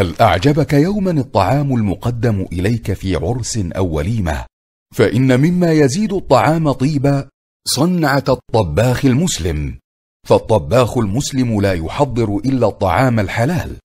هل اعجبك يوما الطعام المقدم اليك في عرس او وليمه فان مما يزيد الطعام طيبا صنعه الطباخ المسلم فالطباخ المسلم لا يحضر الا الطعام الحلال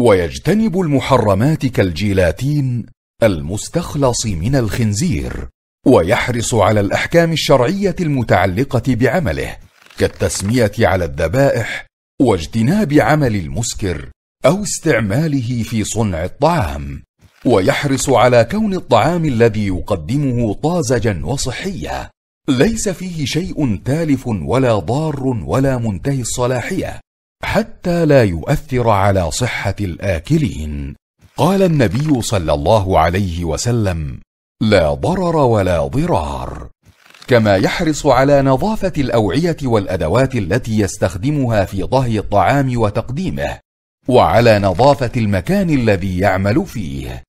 ويجتنب المحرمات كالجيلاتين المستخلص من الخنزير ويحرص على الاحكام الشرعيه المتعلقه بعمله كالتسميه على الذبائح واجتناب عمل المسكر او استعماله في صنع الطعام ويحرص على كون الطعام الذي يقدمه طازجا وصحيا ليس فيه شيء تالف ولا ضار ولا منتهي الصلاحيه حتى لا يؤثر على صحه الاكلين قال النبي صلى الله عليه وسلم لا ضرر ولا ضرار كما يحرص على نظافه الاوعيه والادوات التي يستخدمها في طهي الطعام وتقديمه وعلى نظافه المكان الذي يعمل فيه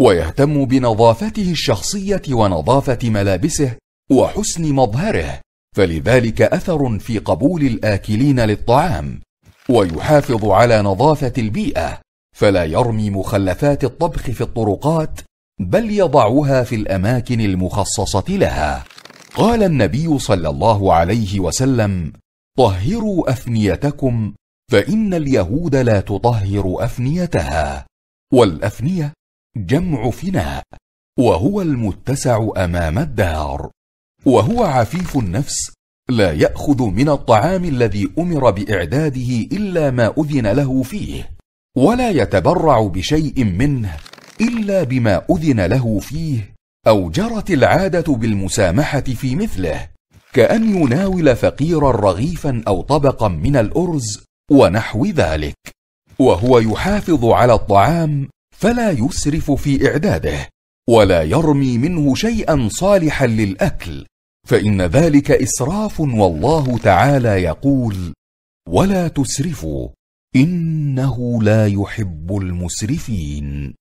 ويهتم بنظافته الشخصيه ونظافه ملابسه وحسن مظهره فلذلك اثر في قبول الاكلين للطعام ويحافظ على نظافه البيئه فلا يرمي مخلفات الطبخ في الطرقات بل يضعها في الاماكن المخصصه لها قال النبي صلى الله عليه وسلم طهروا افنيتكم فإن اليهود لا تطهر أفنيتها والأفنية جمع فناء وهو المتسع أمام الدار وهو عفيف النفس لا يأخذ من الطعام الذي أمر بإعداده إلا ما أذن له فيه ولا يتبرع بشيء منه إلا بما أذن له فيه أو جرت العادة بالمسامحة في مثله كأن يناول فقيرا رغيفا أو طبقا من الأرز ونحو ذلك وهو يحافظ على الطعام فلا يسرف في اعداده ولا يرمي منه شيئا صالحا للاكل فان ذلك اسراف والله تعالى يقول ولا تسرفوا انه لا يحب المسرفين